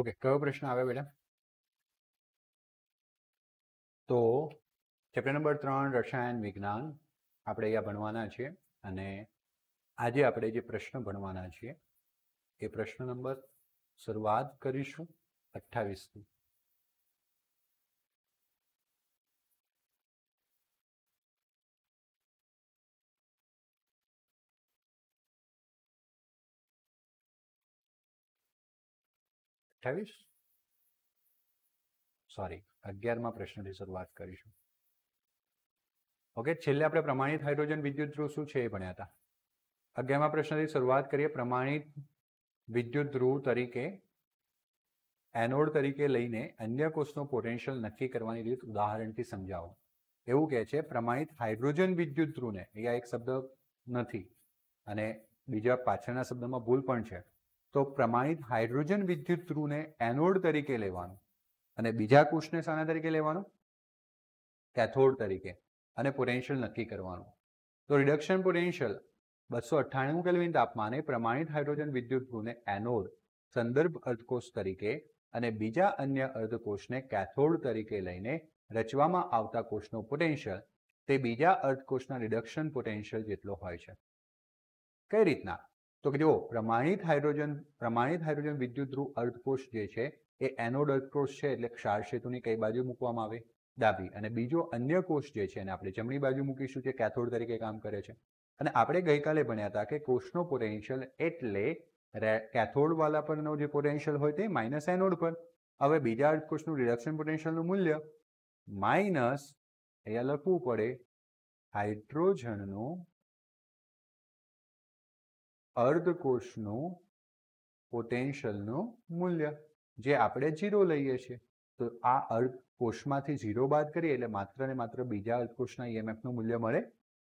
Okay કયો પ્રશ્ન આવે બેટા તો ચેપ્ટર નંબર ત્રણ રસાયણ વિજ્ઞાન આપણે અહીંયા ભણવાના છીએ અને આજે આપણે જે પ્રશ્ન ભણવાના છીએ એ પ્રશ્ન નંબર શરૂઆત કરીશું અઠ્ઠાવીસથી અઠ્યાવીસ સોરી અગિયારમાં પ્રશ્નથી શરૂઆત કરીશું ઓકે છેલ્લે આપણે પ્રમાણિત હાઇડ્રોજન વિદ્યુત ધ્રુવ શું છે એ ભણ્યા હતા અગિયારમાં પ્રશ્નથી શરૂઆત કરીએ પ્રમાણિત વિદ્યુત ધ્રુવ તરીકે એનોડ તરીકે લઈને અન્ય કોષનો પોટેન્શિયલ નક્કી કરવાની રીત ઉદાહરણથી સમજાવો એવું કહે છે પ્રમાણિત હાઇડ્રોજન વિદ્યુત ધ્રુવને અહીંયા એક શબ્દ નથી અને બીજા પાછળના શબ્દમાં ભૂલ પણ છે તો પ્રમાણિત હાઇડ્રોજન વિદ્યુત ધ્રુવને એનોડ તરીકે લેવાનું અને બીજા કુશને શાના તરીકે લેવાનું કેથોડ તરીકે અને પોટેન્શિયલ નક્કી કરવાનું તો રિડક્શન પોટેન્શિયલ બસો અઠ્ઠાણું કેલ્વિન તાપમાને પ્રમાણિત હાઇડ્રોજન વિદ્યુત ધ્રુવને એનોડ સંદર્ભ અર્ધકોષ તરીકે અને બીજા અન્ય અર્ધકોષને કેથોડ તરીકે લઈને રચવામાં આવતા કોષનો પોટેન્શિયલ તે બીજા અર્ધકોષના રિડક્શન પોટેન્શિયલ જેટલો હોય છે કઈ રીતના તો કે જુઓ પ્રમાણિત હાઇડ્રોજન પ્રમાણિત હાઇડ્રોજન વિદ્યુત ધ્રુવ અર્ધકોષ જે છે એ એનોડ અર્ધકોષ છે એટલે ક્ષારસેતુની કઈ બાજુ મૂકવામાં આવે ડાબી અને બીજો અન્ય કોષ જે છે એને આપણે જમણી બાજુ મૂકીશું જે કેથોડ તરીકે કામ કરે છે અને આપણે ગઈકાલે ભણ્યા હતા કે કોષનો પોટેન્શિયલ એટલે કેથોડવાલા પરનો જે પોટેન્શિયલ હોય તે માઇનસ એનોડ પર હવે બીજા અર્ધકોષનું રિડક્શન પોટેન્શિયલનું મૂલ્ય માઇનસ અહીંયા લખવું પડે હાઇડ્રોજનનું અર્ધકોષનું પોટેન્શિયલનું મૂલ્ય જે આપણે જીરો લઈએ છીએ તો આ અર્ધકોષમાંથી કોષમાંથી જીરો બાદ કરીએ એટલે માત્ર ને માત્ર બીજા અર્ધકોષના ઈએમએફનું મૂલ્ય મળે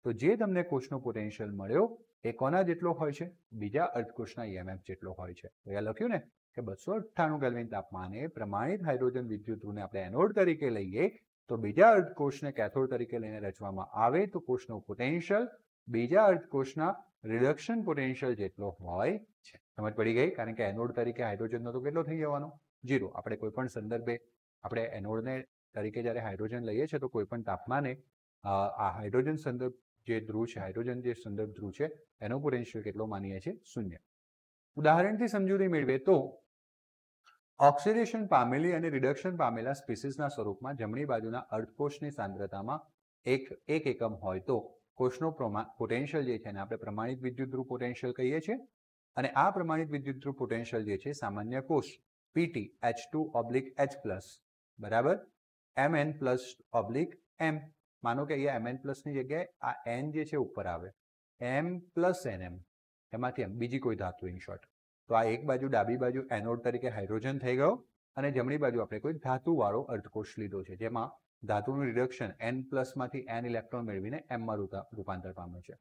તો જે તમને કોષનું પોટેન્શિયલ મળ્યો એ કોના જેટલો હોય છે બીજા અર્ધકોષના ઈએમએફ જેટલો હોય છે તો અહીંયા લખ્યું ને કે બસો અઠ્ઠાણું કેલ્વિન તાપમાને પ્રમાણિત હાઇડ્રોજન વિદ્યુતને આપણે એનોડ તરીકે લઈએ તો બીજા અર્ધકોષને કેથોડ તરીકે લઈને રચવામાં આવે તો કોષનું પોટેન્શિયલ બીજા અર્ધકોષના રિડક્શન પોટેન્શિયલ જેટલો હોય છે સમજ પડી ગઈ કારણ કે એનોડ તરીકે હાઇડ્રોજનનો તો કેટલો થઈ જવાનો જીરો આપણે કોઈ પણ સંદર્ભે આપણે એનોડને તરીકે જ્યારે હાઇડ્રોજન લઈએ છીએ તો કોઈ પણ તાપમાને આ હાઇડ્રોજન સંદર્ભ જે ધ્રુવ છે હાઇડ્રોજન જે સંદર્ભ ધ્રુવ છે એનો પોટેન્શિયલ કેટલો માનીએ છીએ શૂન્ય ઉદાહરણથી સમજૂતી મેળવે તો ઓક્સિડેશન પામેલી અને રિડક્શન પામેલા સ્પીસીસના સ્વરૂપમાં જમણી બાજુના અર્ધકોષની સાંદ્રતામાં એક એક એકમ હોય તો કોષનો પોટેન્શિયલ જે છે એને આપણે પ્રમાણિત વિદ્યુત ધ્રુવ પોટેન્શિયલ કહીએ છીએ અને આ પ્રમાણિત વિદ્યુત ધ્રુવ પોટેન્શિયલ જે છે સામાન્ય કોષ PT H two oblique H plus બરાબર M N plus oblique M માનો કે અહીંયા એમ એન પ્લસની જગ્યાએ આ એન જે છે ઉપર આવે એમ પ્લસ એન એમ એમાંથી એમ બીજી કોઈ ધાતુ ઇન શોર્ટ તો આ એક બાજુ ડાબી બાજુ એનોડ તરીકે હાઇડ્રોજન થઈ ગયો અને જમણી બાજુ આપણે કોઈ ધાતુવાળો અર્ધકોષ લીધો છે જેમાં ધાતુનું રિડક્શન એન પ્લસમાંથી એન ઇલેક્ટ્રોન મેળવીને એમમાં રૂપાંતર પામે છે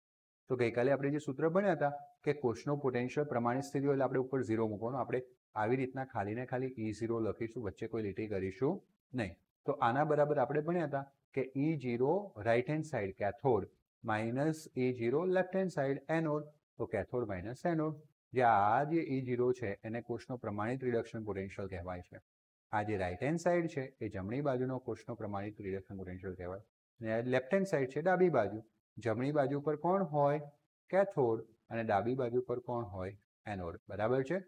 તો ગઈકાલે આપણે જે સૂત્ર ભણ્યા હતા કે કોષનો પોટેન્શિયલ પ્રમાણિત સ્થિતિ હોય એટલે આપણે ઉપર ઝીરો મૂકવાનો આપણે આવી રીતના ખાલીને ખાલી ઈ ઝીરો e લખીશું વચ્ચે કોઈ લીટી કરીશું નહીં તો આના બરાબર આપણે ભણ્યા હતા કે E zero right hand side cathode minus E zero left hand side anode તો કેથોડ માઇનસ એનોડ જે આ જે ઈ e ઝીરો છે એને કોષનો પ્રમાણિત રિડક્શન પોટેન્શિયલ કહેવાય છે આ જે રાઇટ હેન્ડ સાઈડ છે એ જમણી બાજુનો કોષનો પ્રમાણિત રિડક્શન પોટેન્શિયલ કહેવાય અને લેફ્ટ હેન્ડ સાઈડ છે ડાબી બાજુ જમણી બાજુ પર કોણ હોય કેથોડ અને ડાબી બાજુ પર કોણ હોય એનોડ બરાબર છે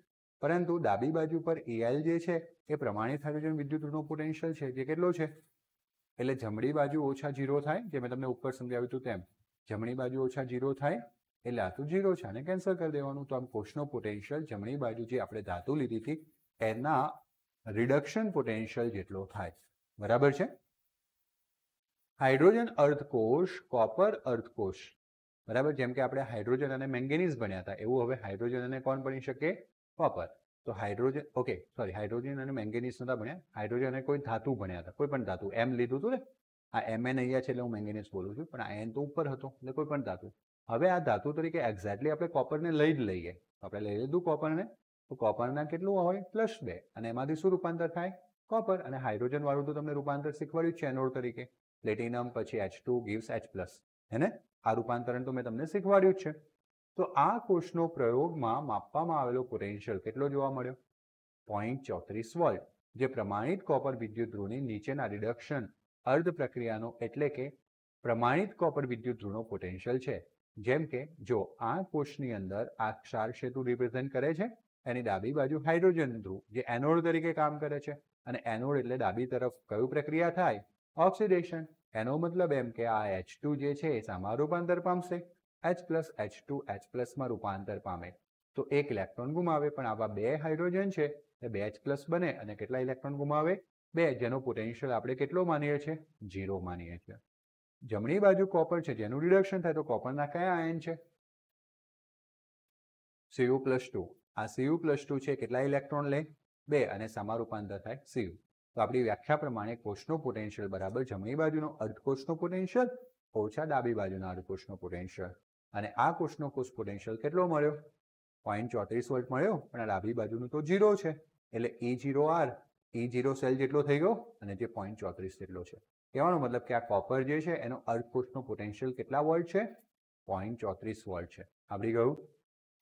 પરંતુ ડાબી બાજુ પર એલ જે છે એ પ્રમાણિત હાઇડ્રોજન વિદ્યુત ઋણો પોટેન્શિયલ છે જે કેટલો છે એટલે જમણી બાજુ ઓછા ઝીરો થાય જે મેં તમને ઉપર સમજાવ્યું હતું તેમ જમણી બાજુ ઓછા ઝીરો થાય એ ધાતુ જીરો છે અને કેન્સલ કરી દેવાનું તો આમ કોષનો પોટેન્શિયલ જમણી બાજુ જે આપણે ધાતુ લીધી હતી એના રિડક્શન પોટેન્શિયલ જેટલો થાય બરાબર છે હાઇડ્રોજન અર્થકોષ કોપર અર્થકોષ બરાબર જેમ કે આપણે હાઇડ્રોજન અને મેંગેનીઝ ભણ્યા હતા એવું હવે હાઇડ્રોજન અને કોણ બની શકે કોપર તો હાઇડ્રોજન ઓકે સોરી હાઇડ્રોજન અને મેંગેનીઝ નહોતા ભણ્યા હાઇડ્રોજન અને કોઈ ધાતુ ભણ્યા હતા કોઈ પણ ધાતુ એમ લીધું હતું ને આ એમ એન અહીંયા છે એટલે હું મેંગેનીઝ બોલું છું પણ આ એન તો ઉપર હતો એટલે કોઈ પણ ધાતુ હવે આ ધાતુ તરીકે એક્ઝેક્ટલી આપણે કોપરને લઈ જ લઈએ આપણે લઈ લીધું કોપરને તો કોપરના કેટલું હોય પ્લસ બે અને એમાંથી શું રૂપાંતર થાય કોપર અને હાઇડ્રોજન વાળું તો તમને રૂપાંતર શીખવાડ્યું છે એનોડ તરીકે પ્લેટિનમ પછી H two gives H plus હેને આ રૂપાંતરણ તો મેં તમને શીખવાડ્યું છે તો આ કોષનો પ્રયોગમાં માપવામાં આવેલો પોટેન્શિયલ કેટલો જોવા મળ્યો પોઈન્ટ ચોત્રીસ વોલ્ટ જે પ્રમાણિત કોપર વિદ્યુત ધ્રુવની નીચેના રિડક્શન અર્ધ પ્રક્રિયાનો એટલે કે પ્રમાણિત કોપર વિદ્યુત ધ્રુવનો પોટેન્શિયલ છે જેમ કે જો આ કોષની અંદર આ ક્ષાર ક્ષેત્ર રિપ્રેઝેન્ટ કરે છે એની ડાબી બાજુ હાઇડ્રોજન ધ્રુવ જે એનોડ તરીકે કામ કરે છે અને એનોડ એટલે ડાબી તરફ કયું પ્રક્રિયા થાય ઓક્સિડેશન એનો મતલબ એમ કે આ એચ જે છે એ સામાં રૂપાંતર પામશે H plus H two H પ્લસમાં રૂપાંતર પામે તો એક ઇલેક્ટ્રોન ગુમાવે પણ આવા બે હાઇડ્રોજન છે એ બે એચ પ્લસ બને અને કેટલા ઇલેક્ટ્રોન ગુમાવે બે જેનો પોટેન્શિયલ આપણે કેટલો માનીએ છીએ ઝીરો માનીએ છીએ જમણી બાજુ કોપર છે જેનું રિડક્શન થાય તો કોપરના કયા આયન છે સીયુ પ્લસ ટુ આ સી યુ પ્લસ ટુ છે કેટલા ઇલેક્ટ્રોન લે બે અને સમારૂપાંતર રૂપાંતર થાય સીયુ તો આપણી વ્યાખ્યા પ્રમાણે કોષનું પોટેન્શિયલ બરાબર જમણી બાજુનો અર્ધકોષનો પોટેન્શિયલ ઓછા ડાબી બાજુના અર્ધકોષનું પોટેન્શિયલ અને આ કોષનો કોષ પોટેન્શિયલ કેટલો મળ્યો પોઈન્ટ ચોત્રીસ વોલ્ટ મળ્યો પણ આ ડાબી બાજુનું તો જીરો છે એટલે એ જીરો આર એ જીરો સેલ જેટલો થઈ ગયો અને જે પોઈન્ટ ચોત્રીસ જેટલો છે કહેવાનો મતલબ કે આ કોપર જે છે એનો અર્ધકોષનું પોટેન્શિયલ કેટલા વોલ્ટ છે પોઈન્ટ ચોત્રીસ વોલ્ટ છે આપણી ગયું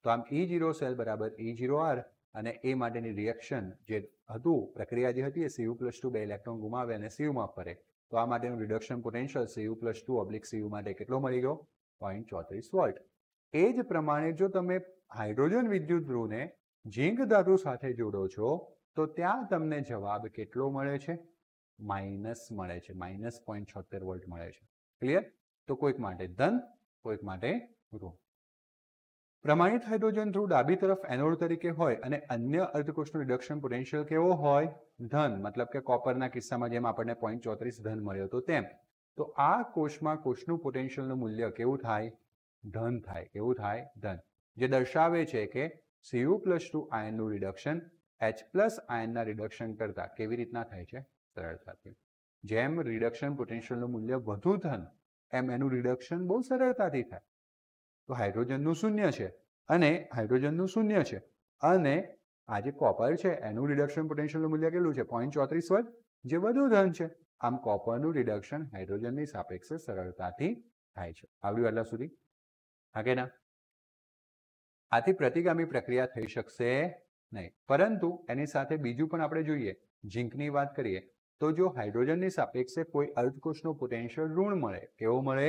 તો આમ ઈ જીરો સેલ બરાબર ઈ જીરો આર અને એ માટેની રિએક્શન જે હતું પ્રક્રિયા જે હતી એ સીયુ પ્લસ ટુ બે ઇલેક્ટ્રોન ગુમાવે અને સીયુમાં ફરે તો આ માટેનું reduction potential CU plus two oblique CU માટે કેટલો મળી ગયો પોઈન્ટ ચોત્રીસ વોલ્ટ એ જ પ્રમાણે જો તમે હાઇડ્રોજન વિદ્યુત ધ્રુવને ઝીંક ધાતુ સાથે જોડો છો તો ત્યાં તમને જવાબ કેટલો મળે છે માઇનસ મળે છે માઇનસ પોઈન્ટ છોતેર વોલ્ટ મળે છે ક્લિયર તો કોઈક માટે ધન કોઈક માટે ઋણ પ્રમાણિત હાઇડ્રોજન ધ્રુવ ડાબી તરફ એનોડ તરીકે હોય અને અન્ય અર્ધકોષનું રિડક્શન પોટેન્શિયલ કેવો હોય ધન મતલબ કે કોપરના કિસ્સામાં જેમ આપણને પોઈન્ટ ચોત્રીસ ધન મળ્યો હતો તેમ તો આ કોષમાં કોષનું પોટેન્શિયલનું મૂલ્ય કેવું થાય ધન થાય કેવું થાય ધન જે દર્શાવે છે કે સીયુ પ્લસ ટુ આયનનું રિડક્શન એચ પ્લસ આયનના રિડક્શન કરતાં કેવી રીતના થાય છે સરળતાથી જેમ રિડક્શન પોટેન્શિયલનું મૂલ્ય વધુ ધન એમ એનું રિડક્શન બહુ સરળતાથી થાય તો હાઇડ્રોજનનું શૂન્ય છે અને હાઇડ્રોજનનું શૂન્ય છે અને આ જે કોપર છે એનું રિડક્શન પોટેન્શિયલનું મૂલ્ય કેટલું છે પોઈન્ટ ચોત્રીસ વર્ગ જે વધુ ધન છે આમ કોપરનું રિડક્શન હાઇડ્રોજનની સાપેક્ષે સરળતાથી થાય છે આવડ્યું એટલા સુધી હા ના આથી પ્રતિગામી પ્રક્રિયા થઈ શકશે નહીં પરંતુ એની સાથે બીજું પણ આપણે જોઈએ ઝીંકની વાત કરીએ તો જો હાઇડ્રોજનની સાપેક્ષે કોઈ અર્ધકોષનો પોટેન્શિયલ ઋણ મળે કેવો મળે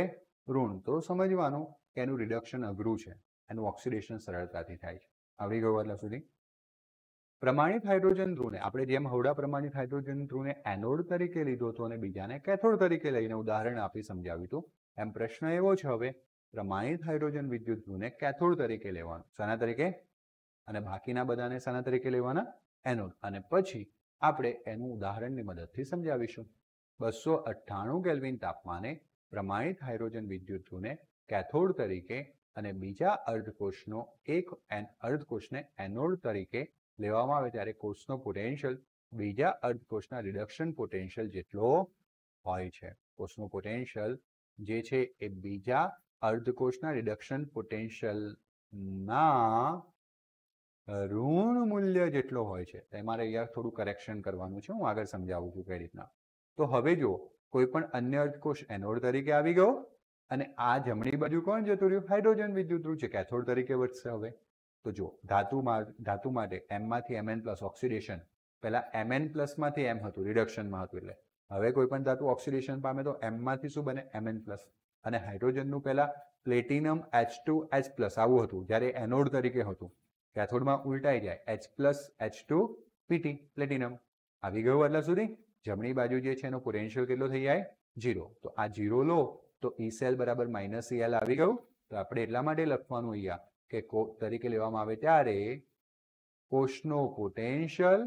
ઋણ તો સમજવાનું એનું રિડક્શન અઘરું છે એનું ઓક્સિડેશન સરળતાથી થાય છે આવડી ગયું એટલે સુધી પ્રમાણિત હાઇડ્રોજન ધ્રુવને આપણે જેમ હવડા પ્રમાણિત હાઇડ્રોજન ધ્રુવને એનોડ તરીકે લીધો હતો અને બીજાને કેથોડ તરીકે લઈને ઉદાહરણ આપી સમજાવ્યું હતું એમ પ્રશ્ન એવો છે હવે પ્રમાણિત હાઇડ્રોજન વિદ્યુત ધ્રુવને કેથોડ તરીકે લેવાનું શાના તરીકે અને બાકીના બધાને શાના તરીકે લેવાના એનોડ અને પછી આપણે એનું ઉદાહરણની મદદથી સમજાવીશું બસો અઠ્ઠાણું કેલ્વિન તાપમાને પ્રમાણિત હાઇડ્રોજન વિદ્યુત ધ્રુવને કેથોડ તરીકે અને બીજા અર્ધકોષનો એક એન અર્ધકોષને એનોડ તરીકે લેવામાં આવે ત્યારે કોષનો પોટેન્શિયલ બીજા અર્ધકોષના રિડક્શન પોટેન્શિયલ જેટલો હોય છે કોષનું પોટેન્શિયલ જે છે એ બીજા અર્ધકોષના રિડક્શન પોટેન્શિયલના ઋણ મૂલ્ય જેટલો હોય છે તેમાં અહીંયા થોડું કરેક્શન કરવાનું છે હું આગળ સમજાવું છું કઈ રીતના તો હવે જુઓ કોઈ પણ અન્ય અર્ધકોષ એનોડ તરીકે આવી ગયો અને આ જમણી બાજુ કોણ જતું રહ્યું હાઇડ્રોજન વિદ્યુતરું છે કેથોડ તરીકે વધશે હવે તો જો ધાતુમાં ધાતુ માટે એમમાંથી એમએન પ્લસ ઓક્સિડેશન પહેલાં એમએન પ્લસમાંથી એમ હતું રિડક્શનમાં હતું એટલે હવે કોઈ પણ ધાતુ ઓક્સિડેશન પામે તો એમમાંથી શું બને એમએન પ્લસ અને હાઇડ્રોજનનું પહેલાં platinum H two H plus આવું હતું જ્યારે એનોડ તરીકે હતું કેથોડમાં ઉલટાઈ જાય H plus H two PT platinum આવી ગયું એટલે સુધી જમણી બાજુ જે છે એનો પોટેન્શિયલ કેટલો થઈ જાય જીરો તો આ જીરો લો તો ઈસેલ e બરાબર માઇનસ ઈએલ e આવી ગયું તો આપણે એટલા માટે લખવાનું અહીંયા કે કો તરીકે લેવામાં આવે ત્યારે કોષનો પોટેન્શિયલ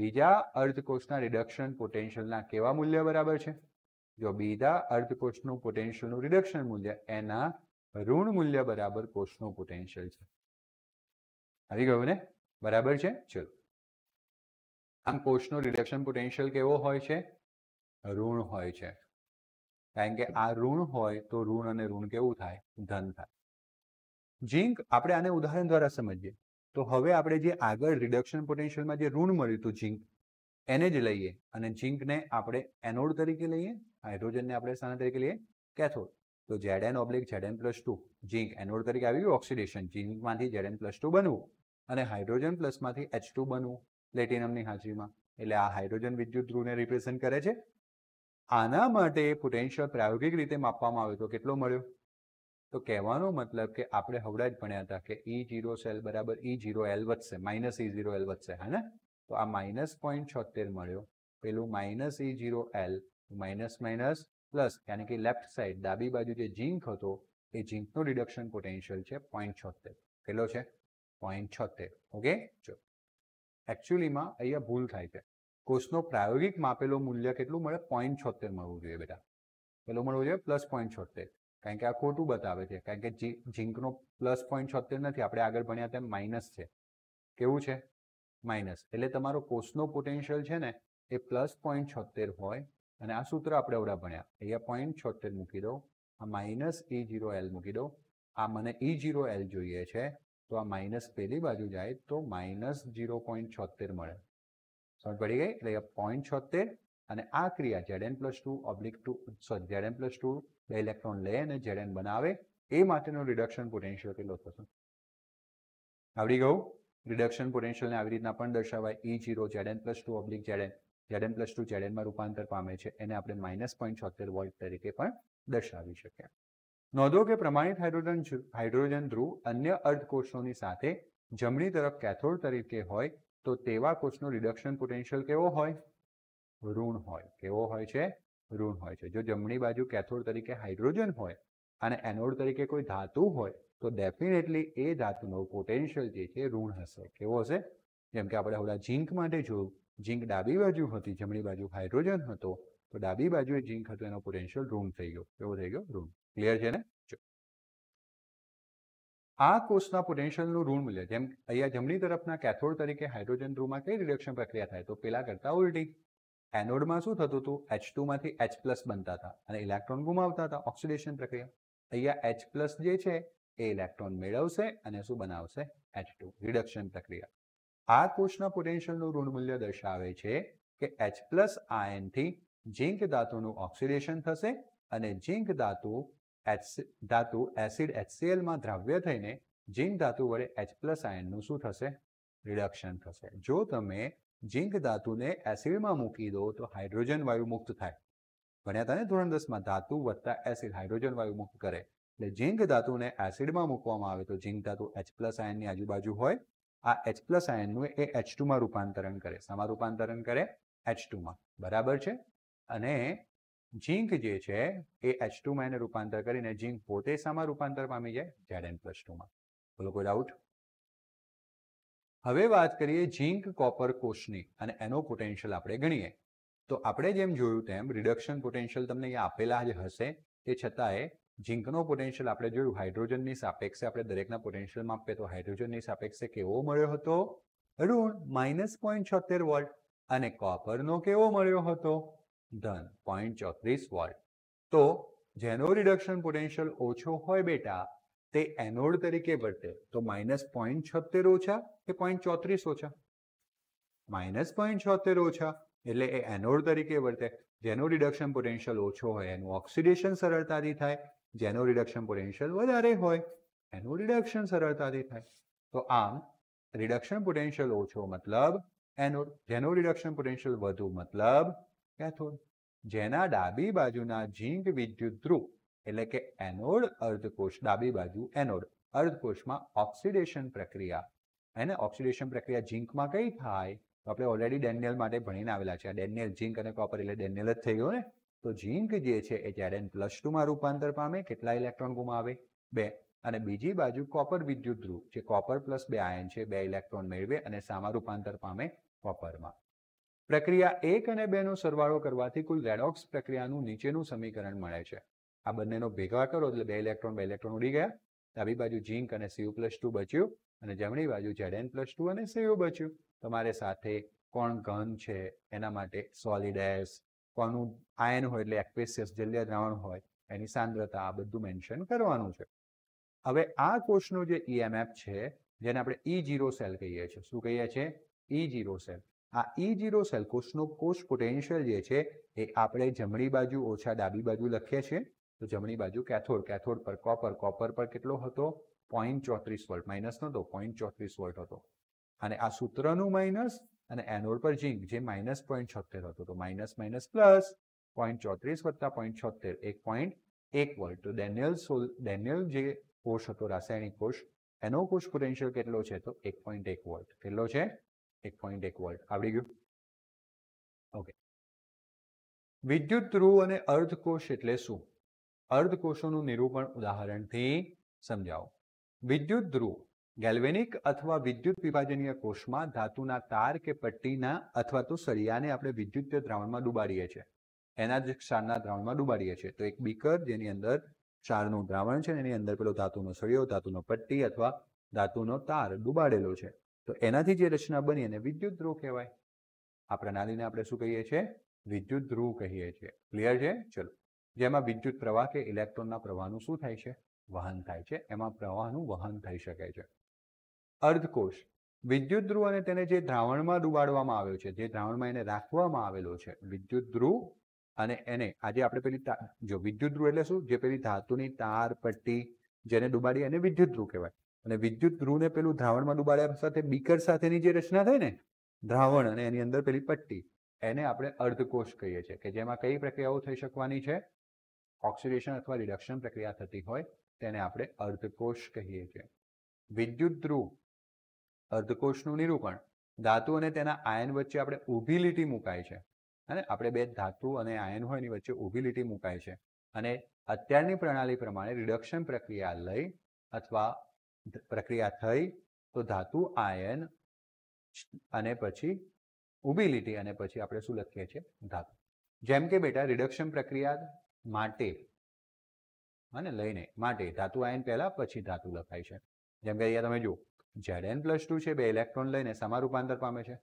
બીજા અર્ધકોષના રિડક્શન પોટેન્શિયલના કેવા મૂલ્ય બરાબર છે જો બીજા અર્ધકોષનું પોટેન્શિયલનું રિડક્શન મૂલ્ય એના ઋણ મૂલ્ય બરાબર કોષનું પોટેન્શિયલ છે આવી ગયું ને બરાબર છે ચલો આમ કોષનું રિડક્શન પોટેન્શિયલ કેવો હોય છે ઋણ હોય છે કારણ કે આ ઋણ હોય તો ઋણ અને ઋણ કેવું થાય ધન થાય ઝીંક આપણે આને ઉદાહરણ દ્વારા સમજીએ તો હવે આપણે જે આગળ રિડક્શન પોટેન્શિયલમાં જે ઋણ મળ્યું હતું ઝીંક એને જ લઈએ અને ઝીંકને આપણે એનોડ તરીકે લઈએ હાઇડ્રોજનને આપણે શાના તરીકે લઈએ કેથોડ તો Z N oblique Z N plus two zinc anode તરીકે આવી ગયું ઓક્સિડેશન ઝીંકમાંથી ઝેડ એન પ્લસ ટુ બનવું અને હાઇડ્રોજન પ્લસમાંથી એચ ટુ બનવું પ્લેટિનમની હાજરીમાં એટલે આ હાઇડ્રોજન વિદ્યુત ધ્રુવને રિપ્રેઝન્ટ કરે છે આના માટે પોટેન્શિયલ પ્રાયોગિક રીતે માપવામાં આવ્યો તો કેટલો મળ્યો તો કહેવાનો મતલબ કે આપણે હવડા જ ભણ્યા હતા કે ઈ જીરો સેલ બરાબર ઈ જીરો એલ વધશે માઇનસ ઈ જીરો એલ વધશે હા ને તો આ માઇનસ પોઈન્ટ છોતેર મળ્યો પેલું minus E zero L minus minus plus યાની કે લેફ્ટ સાઈડ ડાબી બાજુ જે ઝીંક હતો એ ઝીંકનો રિડક્શન પોટેન્શિયલ છે પોઈન્ટ છોતેર કેટલો છે પોઈન્ટ છોતેર ઓકે ચો એકચ્યુઅલીમાં અહીંયા ભૂલ થાય છે કોષનો પ્રાયોગિક માપેલો મૂલ્ય કેટલું મળે પોઈન્ટ છોતેર મળવું જોઈએ બેટા પેલું મળવું જોઈએ પ્લસ પોઈન્ટ છોતેર કારણ કે આ ખોટું બતાવે છે કારણ કે ઝીંકનો પ્લસ પોઈન્ટ છોતેર નથી આપણે આગળ ભણ્યા તેમ માઇનસ છે કેવું છે માઇનસ એટલે તમારો કોષનો પોટેન્શિયલ છે ને એ પ્લસ પોઈન્ટ છોતેર હોય અને આ સૂત્ર આપણે એવડા ભણ્યા અહીંયા પોઈન્ટ છોતેર મૂકી દો આ માઇનસ ઈ જીરો એલ મૂકી દો આ મને ઈ જીરો એલ જોઈએ છે તો આ માઇનસ પેલી બાજુ જાય તો માઇનસ જીરો પોઈન્ટ છોતેર મળે સમજ પડી ગઈ એટલે પોઈન્ટ છોતેર અને આ ક્રિયા ZN plus two oblique two sorry ZN plus two બે ઇલેક્ટ્રોન લે અને ઝેડએન બનાવે એ માટેનું રિડક્શન પોટેન્શિયલ કેટલો થશે આવડી ગયું રિડક્શન પોટેન્શિયલને આવી રીતના પણ દર્શાવાય E zero N plus two oblique ZN ZN plus two ઝેડએનમાં રૂપાંતર પામે છે એને આપણે માઇનસ પોઈન્ટ છોતેર વોલ્ટ તરીકે પણ દર્શાવી શકીએ નોંધો કે પ્રમાણિત હાઇડ્રોજન હાઇડ્રોજન ધ્રુવ અન્ય અર્ધકોષોની સાથે જમણી તરફ કેથોડ તરીકે હોય તો તેવા કોષનો રિડક્શન પોટેન્શિયલ કેવો હોય ઋણ હોય કેવો હોય છે ઋણ હોય છે જો જમણી બાજુ કેથોડ તરીકે હાઇડ્રોજન હોય અને એનોડ તરીકે કોઈ ધાતુ હોય તો ડેફિનેટલી એ ધાતુનો પોટેન્શિયલ જે છે ઋણ હશે કેવો હશે જેમ કે આપણે હમણાં ઝીંક માટે જોયું ઝીંક ડાબી બાજુ હતી જમણી બાજુ હાઇડ્રોજન હતો તો ડાબી બાજુએ ઝીંક હતું એનો પોટેન્શિયલ ઋણ થઈ ગયો કેવો થઈ ગયો ઋણ ક્લિયર છે ને આ કોષના પોટેન્શિયલનું ઋણ મૂલ્ય જેમ અહીંયા જમણી તરફના કેથોડ તરીકે હાઇડ્રોજન ધ્રુવમાં કઈ રિડક્શન પ્રક્રિયા થાય તો પેલા કરતાં ઉલટી એનોડમાં શું થતું હતું એચ ટુમાંથી એચ પ્લસ બનતા હતા અને ઇલેક્ટ્રોન ગુમાવતા હતા ઓક્સિડેશન પ્રક્રિયા અહીંયા એચ પ્લસ જે છે એ ઇલેક્ટ્રોન મેળવશે અને શું બનાવશે એચ ટુ રિડક્શન પ્રક્રિયા આ કોષના પોટેન્શિયલનું ઋણ મૂલ્ય દર્શાવે છે કે એચ પ્લસ આયનથી જિંક ધાતુનું ઓક્સિડેશન થશે અને જિંક ધાતુ ધાતુ એસિડ એચસીએલમાં દ્રાવ્ય થઈને જિંક ધાતુ વડે એચ પ્લસ આયનનું શું થશે રિડક્શન થશે જો તમે જિંક ધાતુને એસિડમાં મૂકી દો તો હાઇડ્રોજન વાયુ મુક્ત થાય ભણ્યા હતા ને ધોરણ દસમાં ધાતુ વધતા એસિડ હાઇડ્રોજન વાયુ મુક્ત કરે એટલે જિંક ધાતુને એસિડમાં મૂકવામાં આવે તો જિંક ધાતુ એચ પ્લસ આયનની આજુબાજુ હોય આ એચ પ્લસ આયનનું એ એચ ટુમાં રૂપાંતરણ કરે શામાં રૂપાંતરણ કરે એચ ટુમાં બરાબર છે અને ઝીંક જે છે એ એચ ટુમાં એને રૂપાંતર કરીને ઝીંક પોતે શામાં રૂપાંતર પામી જાય ઝેડ એન પ્લસ ટુમાં બોલો કોઈ ડાઉટ હવે વાત કરીએ ઝીંક કોપર કોષની અને એનો પોટેન્શિયલ આપણે ગણીએ તો આપણે જેમ જોયું તેમ રિડક્શન પોટેન્શિયલ તમને અહીંયા આપેલા જ હશે તે છતાંય ઝીંકનો પોટેન્શિયલ આપણે જોયું હાઇડ્રોજનની સાપેક્ષે આપણે દરેકના પોટેન્શિયલમાં આપીએ તો હાઇડ્રોજનની સાપેક્ષે કેવો મળ્યો હતો ઋણ માઇનસ પોઈન્ટ છોતેર વોલ્ટ અને કોપરનો કેવો મળ્યો હતો ધન પોઈન્ટ ચોત્રીસ વોલ્ટ તો જેનો રિડક્શન પોટેન્શિયલ ઓછો હોય બેટા તે એનોડ તરીકે વર્તે તો માઇનસ પોઈન્ટ છોતેર ઓછા કે પોઈન્ટ ચોત્રીસ ઓછા માઇનસ પોઈન્ટ છોતેર ઓછા એટલે એ એનોડ તરીકે વર્તે જેનો રિડક્શન પોટેન્શિયલ ઓછો હોય એનું ઓક્સિડેશન સરળતાથી થાય જેનો રિડક્શન પોટેન્શિયલ વધારે હોય એનું રિડક્શન સરળતાથી થાય તો આમ રિડક્શન પોટેન્શિયલ ઓછો મતલબ એનોડ જેનો રિડક્શન પોટેન્શિયલ વધુ મતલબ કેથોડ જેના ડાબી બાજુના ઝીંક વિદ્યુત ધ્રુવ એટલે કે એનોડ અર્ધકોષ ડાબી બાજુ એનોડ અર્ધકોષમાં ઓક્સિડેશન પ્રક્રિયા એને ઓક્સિડેશન પ્રક્રિયા ઝીંકમાં કઈ થાય તો આપણે ઓલરેડી ડેનિયલ માટે ભણીને આવેલા છે ડેનિયલ ઝીંક અને કોપર એટલે ડેનિયલ જ થઈ ગયો ને તો ઝીંક જે છે એ જ્યારે એન પ્લસ ટુમાં રૂપાંતર પામે કેટલા ઇલેક્ટ્રોન ગુમાવે બે અને બીજી બાજુ કોપર વિદ્યુત ધ્રુવ જે કોપર પ્લસ બે આયન છે બે ઇલેક્ટ્રોન મેળવે અને સામા રૂપાંતર પામે કોપરમાં પ્રક્રિયા એક અને બેનો સરવાળો કરવાથી કુલ રેડોક્સ પ્રક્રિયાનું નીચેનું સમીકરણ મળે છે આ બંનેનો ભેગા કરો એટલે બે ઇલેક્ટ્રોન બે ઇલેક્ટ્રોન ઉડી ગયા ડાબી બાજુ જિંક અને સીયુ પ્લસ ટુ બચ્યું અને જમણી બાજુ ઝેડએન પ્લસ ટુ અને સીયુ બચ્યું તમારે સાથે કોણ ઘન છે એના માટે સોલિડેસ એસ કોનું આયન હોય એટલે એક્વેસિયસ જલ્ય દ્રાવણ હોય એની સાંદ્રતા આ બધું મેન્શન કરવાનું છે હવે આ કોષનું જે ઈએમએફ e છે જેને આપણે ઈ જીરો સેલ કહીએ છીએ શું કહીએ છીએ ઈ જીરો સેલ આ ઈ જીરો સેલ કોષનો કોષ પોટેન્શિયલ જે છે એ આપણે જમણી બાજુ ઓછા ડાબી બાજુ લખીએ છીએ તો જમણી બાજુ કેથોડ કેથોડ પર કોપર કોપર પર કેટલો હતો પોઈન્ટ ચોત્રીસ વોલ્ટ માઇનસનો હતો પોઈન્ટ ચોત્રીસ વોલ્ટ હતો અને આ સૂત્રનું માઇનસ અને એનોડ પર ઝીંક જે માઇનસ પોઈન્ટ છોત્તેર હતો તો માઇનસ માઇનસ પ્લસ પોઈન્ટ ચોત્રીસ વત્તા પોઈન્ટ છોત્તેર એક પોઈન્ટ એક વોલ્ટ તો ડેનિયલ સોલ ડેનિયલ જે કોષ હતો રાસાયણિક કોષ એનો કોષ પોટેન્શિયલ કેટલો છે તો એક પોઈન્ટ એક વોલ્ટ કેટલો છે એક પોઈન્ટ એક વોલ્ટ આવડી ગયું ઓકે વિદ્યુત ધ્રુવ અને અર્ધકોષ એટલે શું અર્ધકોષોનું નિરૂપણ ઉદાહરણથી સમજાવો વિદ્યુત ધ્રુવ ગેલ્વેનિક અથવા વિદ્યુત વિભાજનીય કોષમાં ધાતુના તાર કે પટ્ટીના અથવા તો સળિયાને આપણે વિદ્યુત દ્રાવણમાં ડુબાડીએ છીએ એના જ ક્ષારના દ્રાવણમાં ડુબાડીએ છીએ તો એક બીકર જેની અંદર ક્ષારનું દ્રાવણ છે એની અંદર પેલો ધાતુનો સળિયો ધાતુનો પટ્ટી અથવા ધાતુનો તાર ડુબાડેલો છે તો એનાથી જે રચના બની એને વિદ્યુત ધ્રુવ કહેવાય આ પ્રણાલીને આપણે શું કહીએ છીએ વિદ્યુત ધ્રુવ કહીએ છીએ ક્લિયર છે ચલો જેમાં વિદ્યુત પ્રવાહ કે ઇલેક્ટ્રોનના પ્રવાહનું શું થાય છે વહન થાય છે એમાં પ્રવાહનું વહન થઈ શકે છે અર્ધકોષ વિદ્યુત ધ્રુવ અને તેને જે દ્રાવણમાં ડુબાડવામાં આવ્યો છે જે દ્રાવણમાં એને રાખવામાં આવેલો છે વિદ્યુત ધ્રુવ અને એને આજે આપણે પેલી જો વિદ્યુત ધ્રુવ એટલે શું જે પેલી ધાતુની તાર પટ્ટી જેને ડુબાડી એને વિદ્યુત ધ્રુવ કહેવાય અને વિદ્યુત ધ્રુવને પેલું દ્રાવણમાં ડુબાડ્યા સાથે બીકર સાથેની જે રચના થાય ને દ્રાવણ અને એની અંદર પેલી પટ્ટી એને આપણે અર્ધકોષ કહીએ છીએ કે જેમાં કઈ પ્રક્રિયાઓ થઈ શકવાની છે ઓક્સિડેશન અથવા રિડક્શન પ્રક્રિયા થતી હોય તેને આપણે અર્ધકોષ કહીએ છીએ વિદ્યુત ધ્રુવ અર્ધકોષનું નિરૂપણ ધાતુ અને તેના આયન વચ્ચે આપણે ઊભી લીટી મુકાય છે અને આપણે બે ધાતુ અને આયન હોય એની વચ્ચે ઊભી લીટી મુકાય છે અને અત્યારની પ્રણાલી પ્રમાણે રિડક્શન પ્રક્રિયા લઈ અથવા પ્રક્રિયા થઈ તો ધાતુ આયન અને પછી ઊભી લીટી અને પછી આપણે શું લખીએ છીએ ધાતુ જેમ કે બેટા રિડક્શન પ્રક્રિયા માટે અને લઈને માટે ધાતુ આયન પહેલા પછી ધાતુ લખાય છે જેમ કે અહીંયા તમે જુઓ ઝેડ એન પ્લસ ટુ છે બે ઇલેક્ટ્રોન લઈને સમા રૂપાંતર પામે છે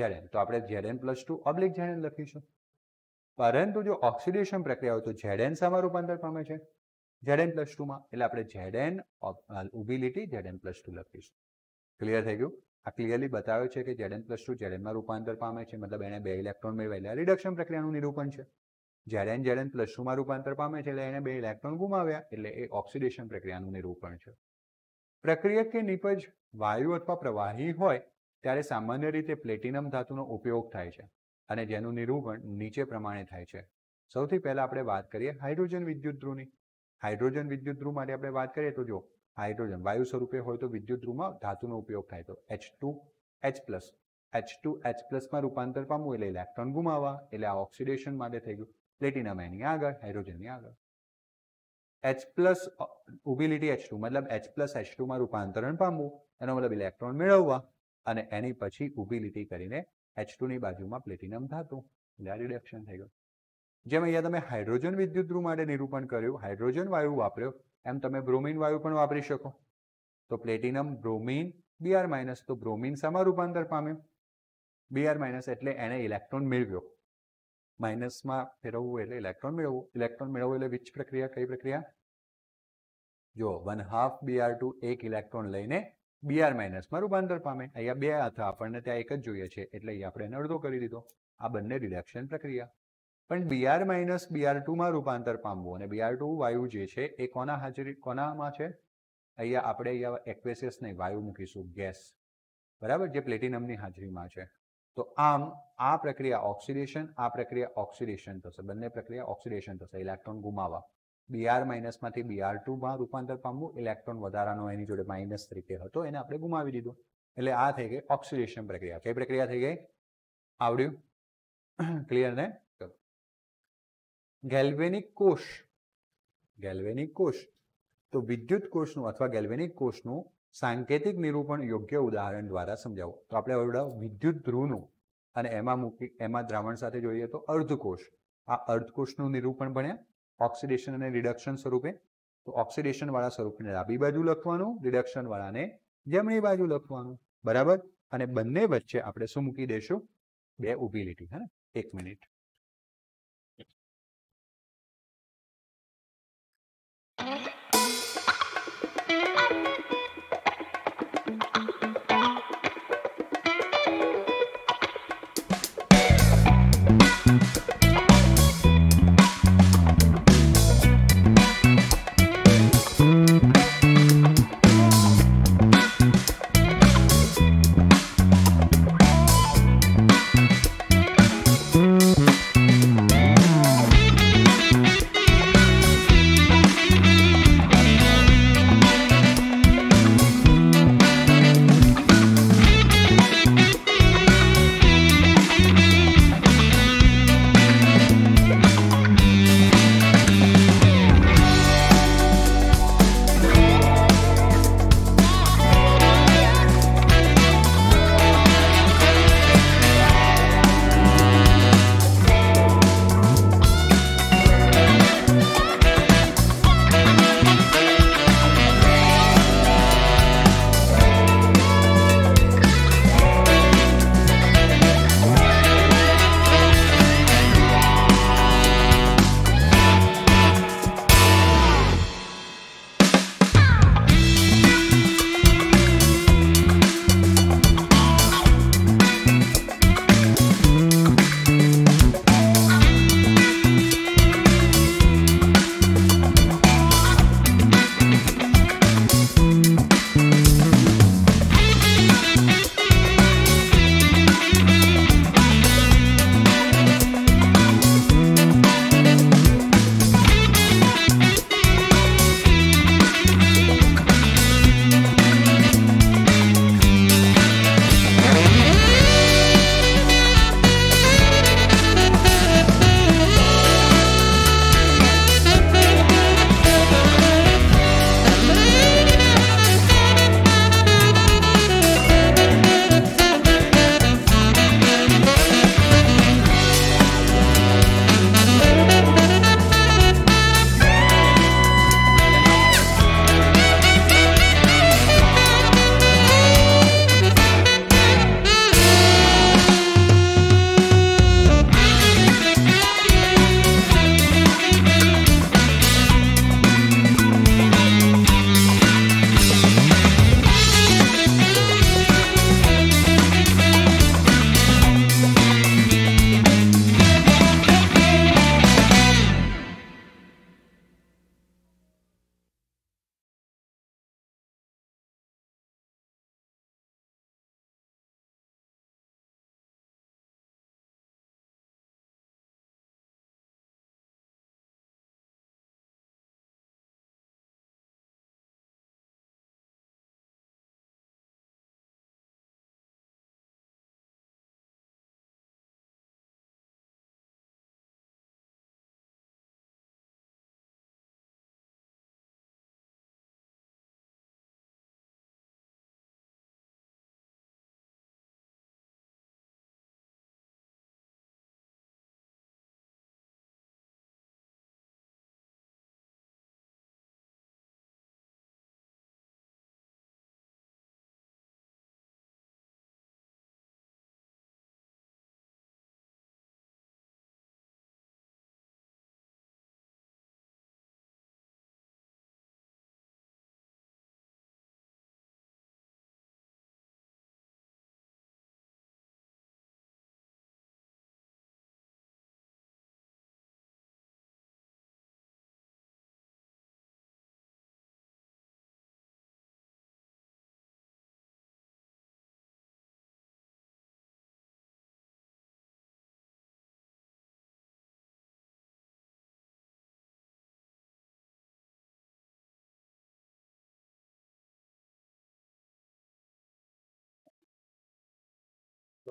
ઝેડ એન તો આપણે Z N plus two oblique Z N લખીશું પરંતુ જો ઓક્સિડેશન પ્રક્રિયા હોય તો ઝેડ એન સમા રૂપાંતર પામે છે ઝેડ એન પ્લસ ટુમાં એટલે આપણે ઝેડ એન ઊભી લીટી ઝેડ એન પ્લસ ટુ લખીશું ક્લિયર થઈ ગયું આ ક્લિયરલી બતાવ્યો છે કે Z N plus two Z એનમાં રૂપાંતર પામે છે મતલબ એણે બે ઇલેક્ટ્રોન મેળવેલા એટલે રિડક્શન પ્રક્રિયાનું નિરૂપણ છે Z N Z N plus ટુમાં રૂપાંતર પામે છે એટલે એણે બે ઇલેક્ટ્રોન ગુમાવ્યા એટલે એ ઓક્સિડેશન પ્રક્રિયાનું નિરૂપણ છે પ્રક્રિયક કે નિપજ વાયુ અથવા પ્રવાહી હોય ત્યારે સામાન્ય રીતે પ્લેટિનમ ધાતુનો ઉપયોગ થાય છે અને જેનું નિરૂપણ નીચે પ્રમાણે થાય છે સૌથી પહેલાં આપણે વાત કરીએ હાઇડ્રોજન વિદ્યુત ધ્રુવની હાઇડ્રોજન વિદ્યુત ધ્રુવ માટે આપણે વાત કરીએ તો જો હાઇડ્રોજન વાયુ સ્વરૂપે હોય તો વિદ્યુત ધ્રુવમાં ધાતુનો ઉપયોગ થાય તો H two H plus H two H પ્લસમાં રૂપાંતર પામવું એટલે ઇલેક્ટ્રોન ગુમાવવા એટલે આ ઓક્સિડેશન માટે થઈ ગયું પ્લેટિનમ એની આગળ હાઇડ્રોજનની આગળ એચ પ્લસ ઉબિલિટી એચ ટુ મતલબ એચ પ્લસ એચ ટુમાં રૂપાંતરણ પામવું એનો મતલબ ઇલેક્ટ્રોન મેળવવા અને એની પછી લીટી કરીને એચ ટુની બાજુમાં પ્લેટિનમ ધાતુ એટલે આ રિડક્શન થઈ ગયું જેમ અહીંયા તમે હાઇડ્રોજન વિદ્યુત ધ્રુવ માટે નિરૂપણ કર્યું હાઇડ્રોજન વાયુ વાપર્યો એમ તમે બ્રોમિન વાયુ પણ વાપરી શકો તો પ્લેટિનમ બ્રોમિન બીઆર માઇનસ તો બ્રોમિન શામાં રૂપાંતર પામ્યું બીઆર માઇનસ એટલે એણે ઇલેક્ટ્રોન મેળવ્યો માઇનસમાં ફેરવવું એટલે ઇલેક્ટ્રોન મેળવવું ઇલેક્ટ્રોન મેળવવું એટલે વિચ પ્રક્રિયા કઈ પ્રક્રિયા જો વન હાફ બીઆર ટુ એક ઇલેક્ટ્રોન લઈને બીઆર માઇનસમાં રૂપાંતર પામે અહીંયા બે હાથ આપણને ત્યાં એક જ જોઈએ છે એટલે અહીંયા આપણે એને અડધો કરી દીધો આ બંને રિડક્શન પ્રક્રિયા પણ બીઆર માઇનસ બીઆર ટુમાં રૂપાંતર પામવું અને બીઆર ટુ વાયુ જે છે એ કોના હાજરી કોનામાં છે અહીંયા આપણે અહીંયા એક્વેસિયસ નહીં વાયુ મૂકીશું ગેસ બરાબર જે પ્લેટિનમની હાજરીમાં છે તો આમ આ પ્રક્રિયા ઓક્સિડેશન આ પ્રક્રિયા ઓક્સિડેશન થશે બંને પ્રક્રિયા ઓક્સિડેશન થશે ઇલેક્ટ્રોન ગુમાવા બીઆર માઇનસમાંથી બીઆર ટુમાં રૂપાંતર પામવું ઇલેક્ટ્રોન વધારાનો એની જોડે માઇનસ તરીકે હતો એને આપણે ગુમાવી દીધો એટલે આ થઈ ગઈ ઓક્સિડેશન પ્રક્રિયા કઈ પ્રક્રિયા થઈ ગઈ આવડ્યું ક્લિયર ને ગેલ્વેનિક કોષ ગેલ્વેનિક કોષ તો વિદ્યુત કોષનું અથવા ગેલ્વેનિક કોષનું સાંકેતિક નિરૂપણ યોગ્ય ઉદાહરણ દ્વારા સમજાવો તો આપણે હવે વિદ્યુત ધ્રુવનું અને એમાં મૂકી એમાં દ્રાવણ સાથે જોઈએ તો અર્ધકોષ આ અર્ધકોષનું નિરૂપણ ભણ્યા ઓક્સિડેશન અને રિડક્શન સ્વરૂપે તો ઓક્સિડેશનવાળા સ્વરૂપને ડાબી બાજુ લખવાનું રિડક્શન વાળાને જમણી બાજુ લખવાનું બરાબર અને બંને વચ્ચે આપણે શું મૂકી દઈશું બે ઊભી લીટી હે એક મિનિટ Okay.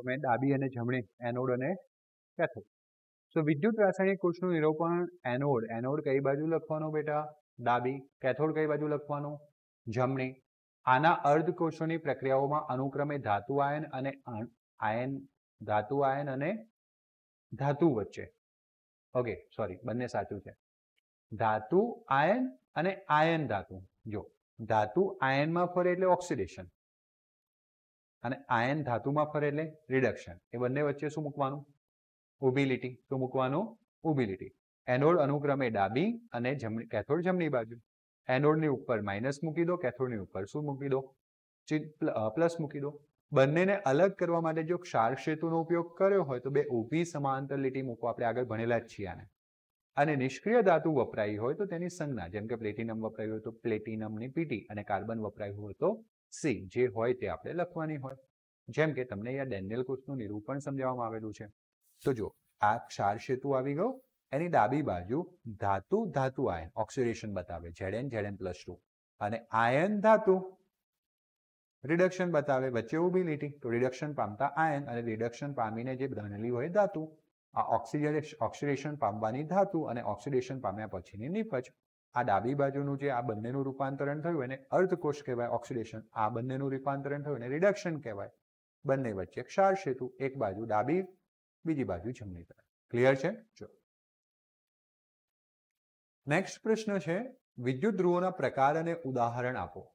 તો મેં ડાબી અને જમણી એનોડ અને કેથોડ સો વિદ્યુત રાસાયણિક કોષનું નિરૂપણ એનોડ એનોડ કઈ બાજુ લખવાનો બેટા ડાબી કેથોડ કઈ બાજુ લખવાનું જમણી આના અર્ધકોષોની પ્રક્રિયાઓમાં અનુક્રમે ધાતુ આયન અને આયન ધાતુ આયન અને ધાતુ વચ્ચે ઓકે સોરી બંને સાચું છે ધાતુ આયન અને આયન ધાતુ જો ધાતુ આયનમાં ફરે એટલે ઓક્સિડેશન અને આયન ધાતુમાં ફરે એટલે રિડક્શન એ બંને વચ્ચે શું મૂકવાનું ઓબિલિટી શું મૂકવાનું ઓબિલિટી એનોડ અનુક્રમે ડાબી અને જમણી કેથોડ જમણી બાજુ એનોડની ઉપર માઇનસ મૂકી દો કેથોડની ઉપર શું મૂકી દો પ્લસ મૂકી દો બંનેને અલગ કરવા માટે જો ક્ષાર સેતુનો ઉપયોગ કર્યો હોય તો બે ઊભી સમાંતર લીટી મૂકો આપણે આગળ ભણેલા જ છીએ આને અને નિષ્ક્રિય ધાતુ વપરાઈ હોય તો તેની સંજ્ઞા જેમ કે પ્લેટિનમ વપરાયું હોય તો પ્લેટિનમની પીટી અને કાર્બન વપરાયું હોય તો સી જે હોય તે આપણે લખવાની હોય જેમ કે તમને અહીંયા ડેનિયલ કુશનું નિરૂપણ સમજાવવામાં આવેલું છે તો જો આ ક્ષાર સેતુ આવી ગયો એની ડાબી બાજુ ધાતુ ધાતુ આયન ઓક્સિડેશન બતાવે ઝેડએન ઝેડએન પ્લસ ટુ અને આયન ધાતુ રિડક્શન બતાવે વચ્ચે ઊભી લીટી તો રિડક્શન પામતા આયન અને રિડક્શન પામીને જે બનેલી હોય ધાતુ આ ઓક્સિજન ઓક્સિડેશન પામવાની ધાતુ અને ઓક્સિડેશન પામ્યા પછીની નિપજ આ ડાબી બાજુનું જે આ બંનેનું રૂપાંતરણ થયું એને અર્ધકોષ કહેવાય ઓક્સિડેશન આ બંનેનું રૂપાંતરણ થયું એને રિડક્શન કહેવાય બંને વચ્ચે ક્ષાર સેતુ એક બાજુ ડાબી બીજી બાજુ જમણી તરફ ક્લિયર છે જો નેક્સ્ટ પ્રશ્ન છે વિદ્યુત ધ્રુવોના પ્રકાર અને ઉદાહરણ આપો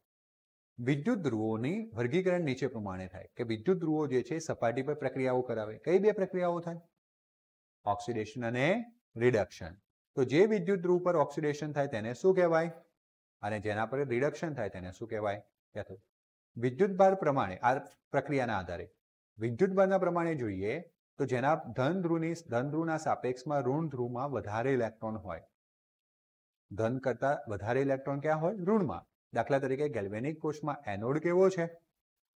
વિદ્યુત ધ્રુવોની વર્ગીકરણ નીચે પ્રમાણે થાય કે વિદ્યુત ધ્રુવો જે છે સપાટી પર પ્રક્રિયાઓ કરાવે કઈ બે પ્રક્રિયાઓ થાય ઓક્સિડેશન અને રિડક્શન તો જે વિદ્યુત ધ્રુવ પર ઓક્સિડેશન થાય તેને શું કહેવાય અને જેના પર રિડક્શન થાય તેને શું કહેવાય વિદ્યુત ભાર પ્રમાણે આ પ્રક્રિયાના આધારે વિદ્યુત ભારના પ્રમાણે જોઈએ તો જેના ધન ધ્રુવની ધન ધ્રુવના સાપેક્ષમાં ઋણ ધ્રુવમાં વધારે ઇલેક્ટ્રોન હોય ધન કરતા વધારે ઇલેક્ટ્રોન ક્યાં હોય ઋણમાં દાખલા તરીકે ગેલ્વેનિક કોષમાં એનોડ કેવો છે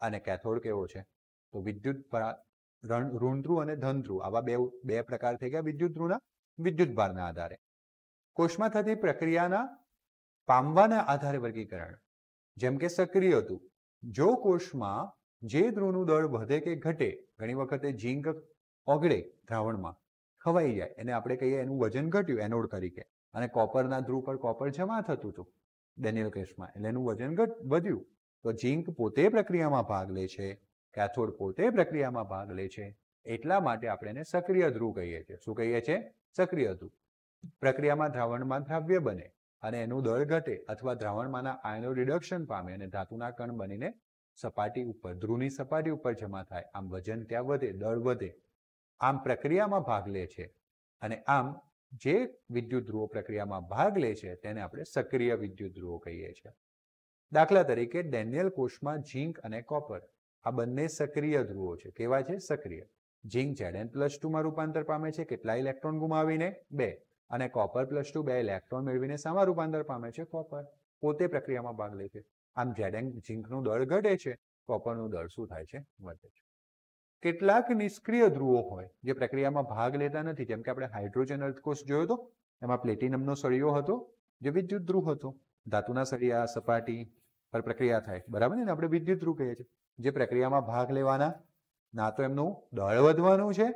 અને કેથોડ કેવો છે તો વિદ્યુત ઋણ ધ્રુવ અને ધન ધ્રુવ આવા બે બે પ્રકાર થઈ ગયા વિદ્યુત ધ્રુવના વિદ્યુત ભારના આધારે કોષમાં થતી પ્રક્રિયાના પામવાના આધારે વર્ગીકરણ જેમ કે સક્રિય હતું જો કોષમાં જે ધ્રુવનું દળ વધે કે ઘટે ઘણી વખતે ઝીંક ઓગળે દ્રાવણમાં ખવાઈ જાય એને આપણે કહીએ એનું વજન ઘટ્યું એનોડ તરીકે અને કોપરના ધ્રુવ પર કોપર જમા થતું હતું ડેનિયલ કેસમાં એટલે એનું વજન ઘટ વધ્યું તો ઝીંક પોતે પ્રક્રિયામાં ભાગ લે છે કેથોડ પોતે પ્રક્રિયામાં ભાગ લે છે એટલા માટે આપણે એને સક્રિય ધ્રુવ કહીએ છીએ શું કહીએ છીએ સક્રિય ધ્રુવ પ્રક્રિયામાં દ્રાવણમાં દ્રાવ્ય બને અને એનું દળ ઘટે અથવા દ્રાવણમાંના આયનો રિડક્શન પામે અને ધાતુના કણ બનીને સપાટી ઉપર ધ્રુવની સપાટી ઉપર જમા થાય આમ વજન ત્યાં વધે દળ વધે આમ પ્રક્રિયામાં ભાગ લે છે અને આમ જે વિદ્યુત ધ્રુવો પ્રક્રિયામાં ભાગ લે છે તેને આપણે સક્રિય વિદ્યુત ધ્રુવો કહીએ છીએ દાખલા તરીકે ડેનિયલ કોષમાં ઝીંક અને કોપર આ બંને સક્રિય ધ્રુવો છે કેવા છે સક્રિય ઝીંક ઝેડ એન પ્લસ ટુમાં રૂપાંતર પામે છે કેટલા ઇલેક્ટ્રોન ગુમાવીને બે અને કોપર પ્લસ ટુ બે ઇલેક્ટ્રોન મેળવીને સામા રૂપાંતર પામે છે કોપર પોતે પ્રક્રિયામાં ભાગ લે છે આમ ઝેડેન ઝીંકનું દળ ઘટે છે કોપરનું દળ શું થાય છે વધે છે કેટલાક નિષ્ક્રિય ધ્રુવો હોય જે પ્રક્રિયામાં ભાગ લેતા નથી જેમ કે આપણે હાઇડ્રોજન અર્થકોષ જોયો હતો એમાં પ્લેટિનમનો સળિયો હતો જે વિદ્યુત ધ્રુવ હતો ધાતુના સળિયા સપાટી પર પ્રક્રિયા થાય બરાબર ને આપણે વિદ્યુત ધ્રુવ કહીએ છીએ જે પ્રક્રિયામાં ભાગ લેવાના ના તો એમનું દળ વધવાનું છે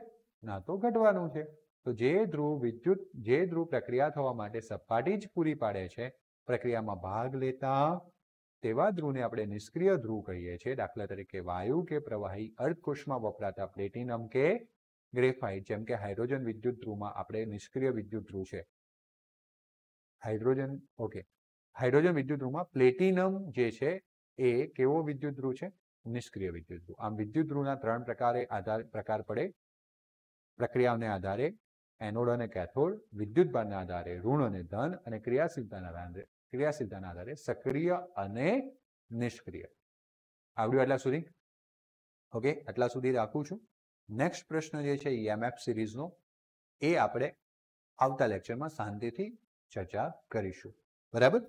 ના તો ઘટવાનું છે તો જે ધ્રુવ વિદ્યુત જે ધ્રુવ પ્રક્રિયા થવા માટે સપાટી જ પૂરી પાડે છે પ્રક્રિયામાં ભાગ લેતા તેવા ધ્રુવને આપણે નિષ્ક્રિય ધ્રુવ કહીએ છીએ દાખલા તરીકે વાયુ કે પ્રવાહી અર્ધકોષમાં વપરાતા પ્લેટિનમ કે ગ્રેફાઇટ જેમ કે હાઇડ્રોજન વિદ્યુત ધ્રુવમાં આપણે નિષ્ક્રિય વિદ્યુત ધ્રુવ છે હાઇડ્રોજન ઓકે હાઇડ્રોજન વિદ્યુત ધ્રુવમાં પ્લેટિનમ જે છે એ કેવો વિદ્યુત ધ્રુવ છે નિષ્ક્રિય વિદ્યુત ધ્રુવ આમ વિદ્યુત ધ્રુવના ત્રણ પ્રકારે આધાર પ્રકાર પડે પ્રક્રિયાઓને આધારે એનોડ અને કેથોડ વિદ્યુતભારના આધારે ઋણ અને ધન અને ક્રિયાશીલતાના આધારે ક્રિયાશીલતાના આધારે સક્રિય અને નિષ્ક્રિય આવડ્યું એટલા સુધી ઓકે આટલા સુધી રાખું છું નેક્સ્ટ પ્રશ્ન જે છે ઈએમએફ e સિરીઝનો એ આપણે આવતા લેક્ચરમાં શાંતિથી ચર્ચા કરીશું બરાબર